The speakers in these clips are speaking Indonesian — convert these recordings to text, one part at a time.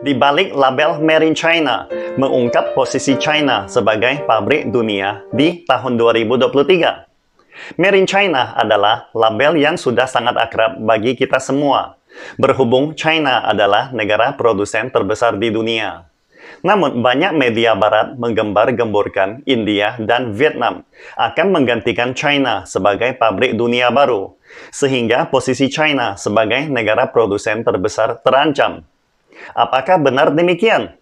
Di balik label Made in China, mengungkap posisi China sebagai pabrik dunia di tahun 2023. Made in China adalah label yang sudah sangat akrab bagi kita semua, berhubung China adalah negara produsen terbesar di dunia. Namun banyak media barat menggembar gemburkan India dan Vietnam akan menggantikan China sebagai pabrik dunia baru, sehingga posisi China sebagai negara produsen terbesar terancam. Apakah benar demikian?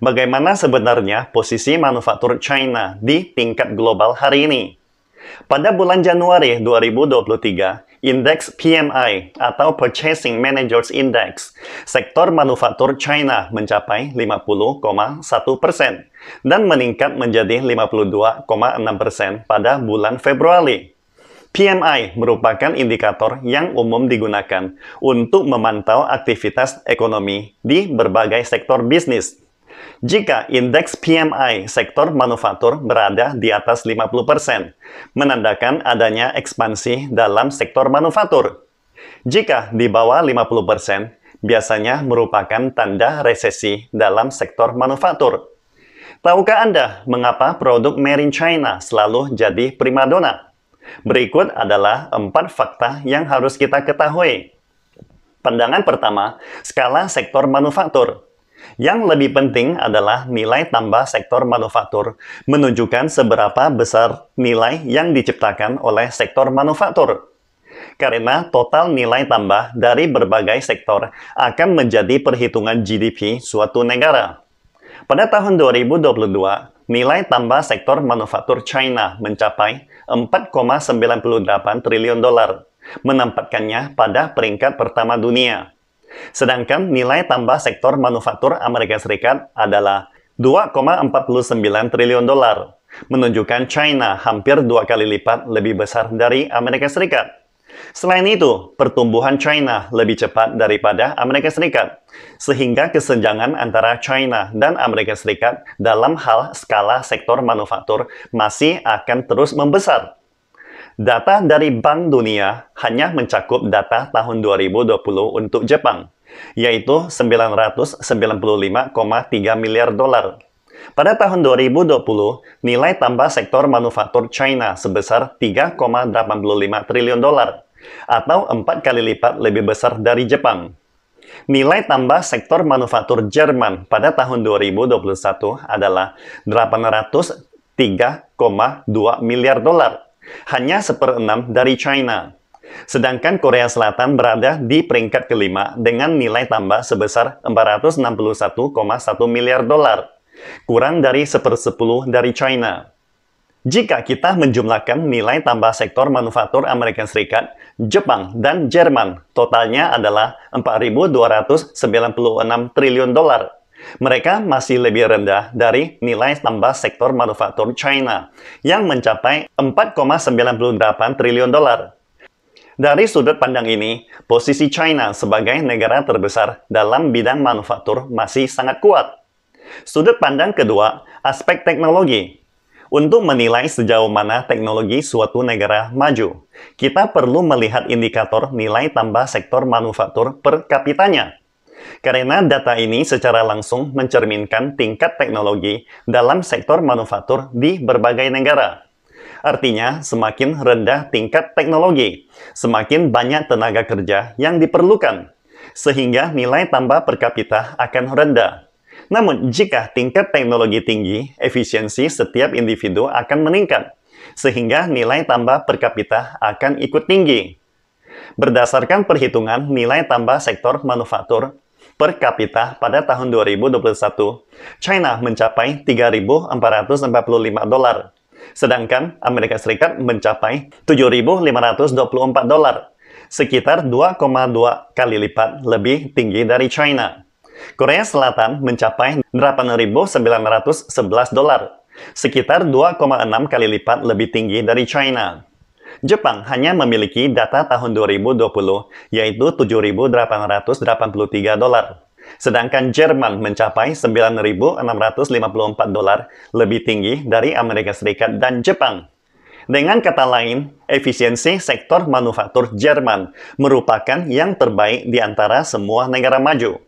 Bagaimana sebenarnya posisi manufaktur China di tingkat global hari ini? Pada bulan Januari 2023, indeks PMI atau Purchasing Managers Index, sektor manufaktur China mencapai 50,1 persen dan meningkat menjadi 52,6 persen pada bulan Februari. PMI merupakan indikator yang umum digunakan untuk memantau aktivitas ekonomi di berbagai sektor bisnis. Jika indeks PMI sektor manufaktur berada di atas 50%, menandakan adanya ekspansi dalam sektor manufaktur. Jika di bawah 50%, biasanya merupakan tanda resesi dalam sektor manufaktur. Tahukah Anda mengapa produk Made in China selalu jadi primadona? Berikut adalah empat fakta yang harus kita ketahui. Pandangan pertama, skala sektor manufaktur. Yang lebih penting adalah nilai tambah sektor manufaktur, menunjukkan seberapa besar nilai yang diciptakan oleh sektor manufaktur. Karena total nilai tambah dari berbagai sektor akan menjadi perhitungan GDP suatu negara. Pada tahun 2022, nilai tambah sektor manufaktur China mencapai 4,98 triliun dolar, menempatkannya pada peringkat pertama dunia. Sedangkan nilai tambah sektor manufaktur Amerika Serikat adalah 2,49 triliun dolar, menunjukkan China hampir dua kali lipat lebih besar dari Amerika Serikat. Selain itu, pertumbuhan China lebih cepat daripada Amerika Serikat, sehingga kesenjangan antara China dan Amerika Serikat dalam hal skala sektor manufaktur masih akan terus membesar. Data dari Bank Dunia hanya mencakup data tahun 2020 untuk Jepang, yaitu 995,3 miliar dolar. Pada tahun 2020, nilai tambah sektor manufaktur China sebesar 3,85 triliun dolar atau empat kali lipat lebih besar dari Jepang. Nilai tambah sektor manufaktur Jerman pada tahun 2021 adalah 803,2 miliar dolar, hanya seperenam dari China. Sedangkan Korea Selatan berada di peringkat kelima dengan nilai tambah sebesar 461,1 miliar dolar, kurang dari sepersepuluh dari China. Jika kita menjumlahkan nilai tambah sektor manufaktur Amerika Serikat, Jepang, dan Jerman, totalnya adalah 4.296 triliun dolar. Mereka masih lebih rendah dari nilai tambah sektor manufaktur China yang mencapai 4,98 triliun dolar. Dari sudut pandang ini, posisi China sebagai negara terbesar dalam bidang manufaktur masih sangat kuat. Sudut pandang kedua, aspek teknologi untuk menilai sejauh mana teknologi suatu negara maju, kita perlu melihat indikator nilai tambah sektor manufaktur per kapitanya. Karena data ini secara langsung mencerminkan tingkat teknologi dalam sektor manufaktur di berbagai negara. Artinya, semakin rendah tingkat teknologi, semakin banyak tenaga kerja yang diperlukan, sehingga nilai tambah per kapita akan rendah. Namun, jika tingkat teknologi tinggi, efisiensi setiap individu akan meningkat, sehingga nilai tambah per kapita akan ikut tinggi. Berdasarkan perhitungan nilai tambah sektor manufaktur per kapita pada tahun 2021, China mencapai 3.445 dolar, sedangkan Amerika Serikat mencapai 7.524 dolar, sekitar 2,2 kali lipat lebih tinggi dari China. Korea Selatan mencapai 8.911 dolar, sekitar 2,6 kali lipat lebih tinggi dari China. Jepang hanya memiliki data tahun 2020, yaitu 7.883 dolar. Sedangkan Jerman mencapai 9.654 dolar lebih tinggi dari Amerika Serikat dan Jepang. Dengan kata lain, efisiensi sektor manufaktur Jerman merupakan yang terbaik di antara semua negara maju.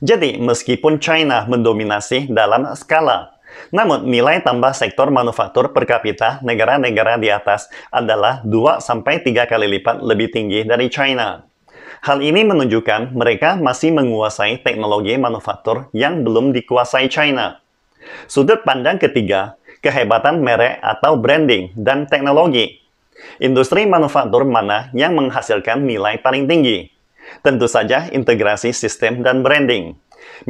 Jadi, meskipun China mendominasi dalam skala, namun nilai tambah sektor manufaktur per kapita negara-negara di atas adalah 2-3 kali lipat lebih tinggi dari China. Hal ini menunjukkan mereka masih menguasai teknologi manufaktur yang belum dikuasai China. Sudut pandang ketiga, kehebatan merek atau branding dan teknologi. Industri manufaktur mana yang menghasilkan nilai paling tinggi? Tentu saja integrasi sistem dan branding.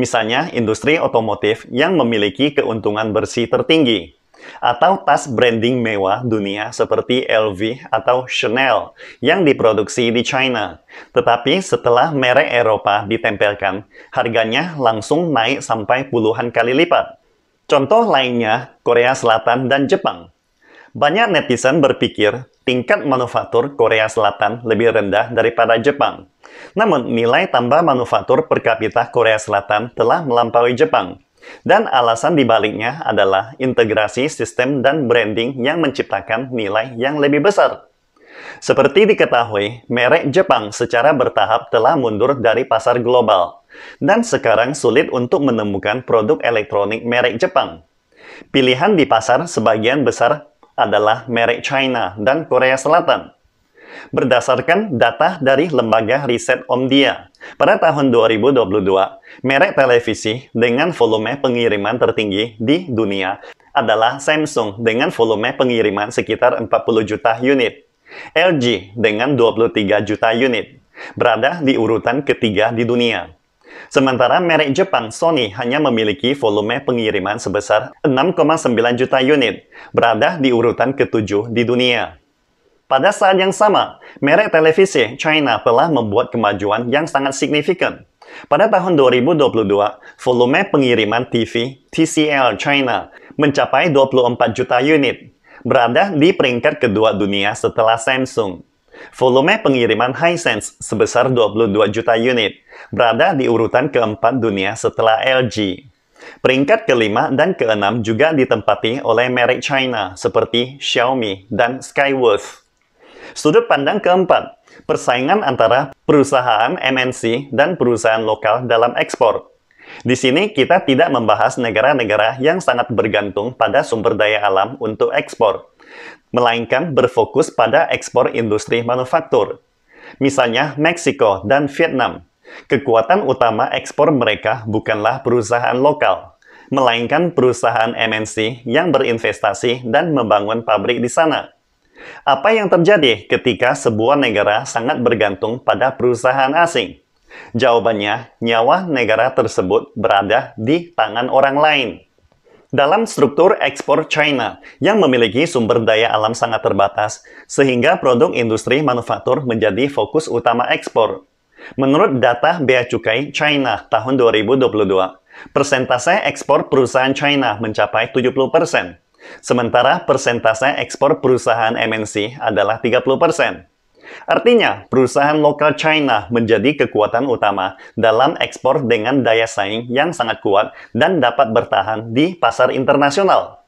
Misalnya industri otomotif yang memiliki keuntungan bersih tertinggi. Atau tas branding mewah dunia seperti LV atau Chanel yang diproduksi di China. Tetapi setelah merek Eropa ditempelkan, harganya langsung naik sampai puluhan kali lipat. Contoh lainnya Korea Selatan dan Jepang. Banyak netizen berpikir tingkat manufaktur Korea Selatan lebih rendah daripada Jepang. Namun, nilai tambah manufaktur per kapita Korea Selatan telah melampaui Jepang. Dan alasan dibaliknya adalah integrasi sistem dan branding yang menciptakan nilai yang lebih besar. Seperti diketahui, merek Jepang secara bertahap telah mundur dari pasar global, dan sekarang sulit untuk menemukan produk elektronik merek Jepang. Pilihan di pasar sebagian besar adalah merek China dan Korea Selatan. Berdasarkan data dari lembaga riset Omdia, pada tahun 2022, merek televisi dengan volume pengiriman tertinggi di dunia adalah Samsung dengan volume pengiriman sekitar 40 juta unit. LG dengan 23 juta unit, berada di urutan ketiga di dunia. Sementara merek Jepang Sony hanya memiliki volume pengiriman sebesar 6,9 juta unit, berada di urutan ketujuh di dunia. Pada saat yang sama, merek televisi China telah membuat kemajuan yang sangat signifikan. Pada tahun 2022, volume pengiriman TV TCL China mencapai 24 juta unit, berada di peringkat kedua dunia setelah Samsung. Volume pengiriman Hisense sebesar 22 juta unit, berada di urutan keempat dunia setelah LG. Peringkat kelima dan keenam juga ditempati oleh merek China seperti Xiaomi dan Skyworth. Sudut pandang keempat, persaingan antara perusahaan MNC dan perusahaan lokal dalam ekspor. Di sini kita tidak membahas negara-negara yang sangat bergantung pada sumber daya alam untuk ekspor melainkan berfokus pada ekspor industri manufaktur. Misalnya Meksiko dan Vietnam. Kekuatan utama ekspor mereka bukanlah perusahaan lokal, melainkan perusahaan MNC yang berinvestasi dan membangun pabrik di sana. Apa yang terjadi ketika sebuah negara sangat bergantung pada perusahaan asing? Jawabannya, nyawa negara tersebut berada di tangan orang lain dalam struktur ekspor China yang memiliki sumber daya alam sangat terbatas, sehingga produk industri manufaktur menjadi fokus utama ekspor. Menurut data Bea Cukai China tahun 2022, persentase ekspor perusahaan China mencapai 70%, sementara persentase ekspor perusahaan MNC adalah 30%. Artinya, perusahaan lokal China menjadi kekuatan utama dalam ekspor dengan daya saing yang sangat kuat dan dapat bertahan di pasar internasional.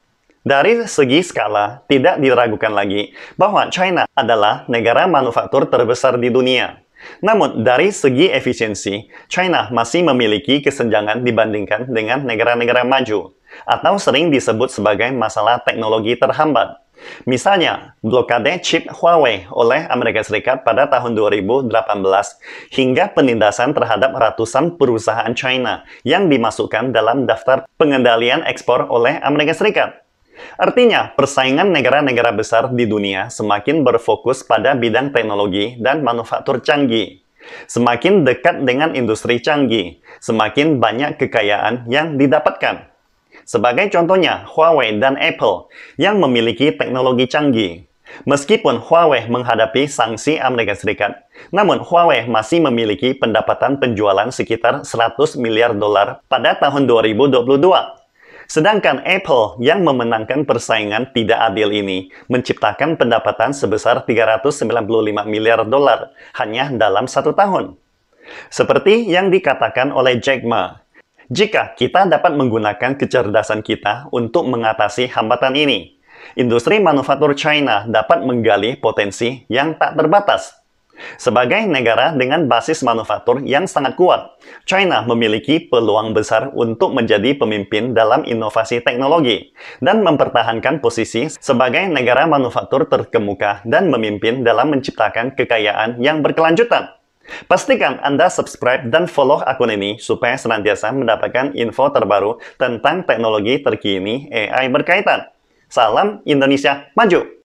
Dari segi skala, tidak diragukan lagi bahwa China adalah negara manufaktur terbesar di dunia. Namun, dari segi efisiensi, China masih memiliki kesenjangan dibandingkan dengan negara-negara maju, atau sering disebut sebagai masalah teknologi terhambat. Misalnya, blokade chip Huawei oleh Amerika Serikat pada tahun 2018 hingga penindasan terhadap ratusan perusahaan China yang dimasukkan dalam daftar pengendalian ekspor oleh Amerika Serikat. Artinya, persaingan negara-negara besar di dunia semakin berfokus pada bidang teknologi dan manufaktur canggih. Semakin dekat dengan industri canggih, semakin banyak kekayaan yang didapatkan. Sebagai contohnya, Huawei dan Apple yang memiliki teknologi canggih. Meskipun Huawei menghadapi sanksi Amerika Serikat, namun Huawei masih memiliki pendapatan penjualan sekitar 100 miliar dolar pada tahun 2022. Sedangkan Apple yang memenangkan persaingan tidak adil ini menciptakan pendapatan sebesar 395 miliar dolar hanya dalam satu tahun. Seperti yang dikatakan oleh Jack Ma, jika kita dapat menggunakan kecerdasan kita untuk mengatasi hambatan ini, industri manufaktur China dapat menggali potensi yang tak terbatas. Sebagai negara dengan basis manufaktur yang sangat kuat, China memiliki peluang besar untuk menjadi pemimpin dalam inovasi teknologi dan mempertahankan posisi sebagai negara manufaktur terkemuka dan memimpin dalam menciptakan kekayaan yang berkelanjutan. Pastikan Anda subscribe dan follow akun ini supaya senantiasa mendapatkan info terbaru tentang teknologi terkini AI berkaitan. Salam Indonesia Maju!